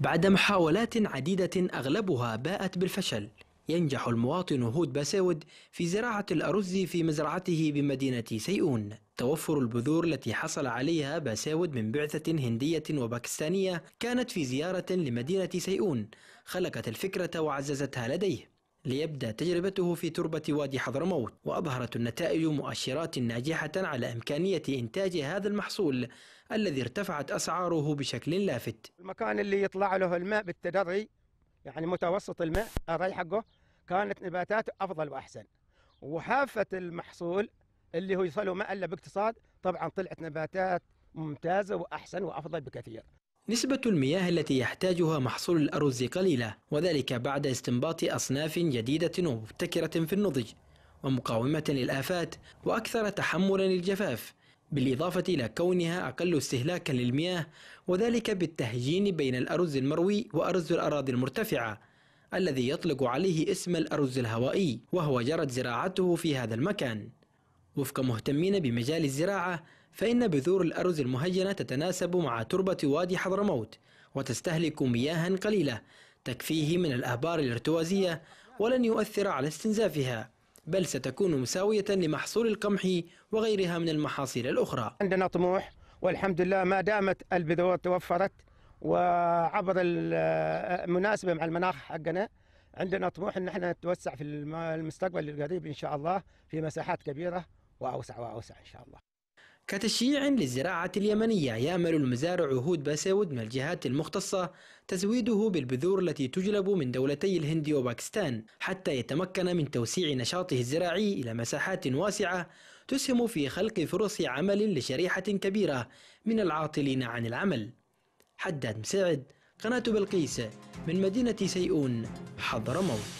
بعد محاولات عديدة أغلبها باءت بالفشل ينجح المواطن هود باسود في زراعة الأرز في مزرعته بمدينة سيئون توفر البذور التي حصل عليها باساود من بعثة هندية وباكستانية كانت في زيارة لمدينة سيئون خلقت الفكرة وعززتها لديه ليبدأ تجربته في تربة وادي حضرموت وأظهرت النتائج مؤشرات ناجحة على إمكانية إنتاج هذا المحصول الذي ارتفعت أسعاره بشكل لافت المكان اللي يطلع له الماء بالتدري يعني متوسط الماء الري حقه كانت نباتاته أفضل وأحسن وحافة المحصول اللي هو يصله ماء إلا باقتصاد طبعا طلعت نباتات ممتازة وأحسن وأفضل بكثير نسبة المياه التي يحتاجها محصول الأرز قليلة وذلك بعد استنباط أصناف جديدة ومبتكرة في النضج ومقاومة للآفات وأكثر تحملا للجفاف بالإضافة إلى كونها أقل استهلاكا للمياه وذلك بالتهجين بين الأرز المروي وأرز الأراضي المرتفعة الذي يطلق عليه اسم الأرز الهوائي وهو جرت زراعته في هذا المكان وفق مهتمين بمجال الزراعة فإن بذور الأرز المهجنة تتناسب مع تربة وادي حضرموت وتستهلك مياها قليلة تكفيه من الأهبار الارتوازية ولن يؤثر على استنزافها بل ستكون مساوية لمحصول القمح وغيرها من المحاصيل الأخرى عندنا طموح والحمد لله ما دامت البذور توفرت وعبر المناسبة مع المناخ حقنا عندنا طموح ان احنا نتوسع في المستقبل القريب ان شاء الله في مساحات كبيره واوسع واوسع ان شاء الله كتشييع للزراعة اليمنية يأمل المزارع هود باسود من الجهات المختصة تزويده بالبذور التي تجلب من دولتي الهند وباكستان حتى يتمكن من توسيع نشاطه الزراعي إلى مساحات واسعة تسهم في خلق فرص عمل لشريحة كبيرة من العاطلين عن العمل حداد مساعد قناة بلقيس من مدينة سيئون حضرموت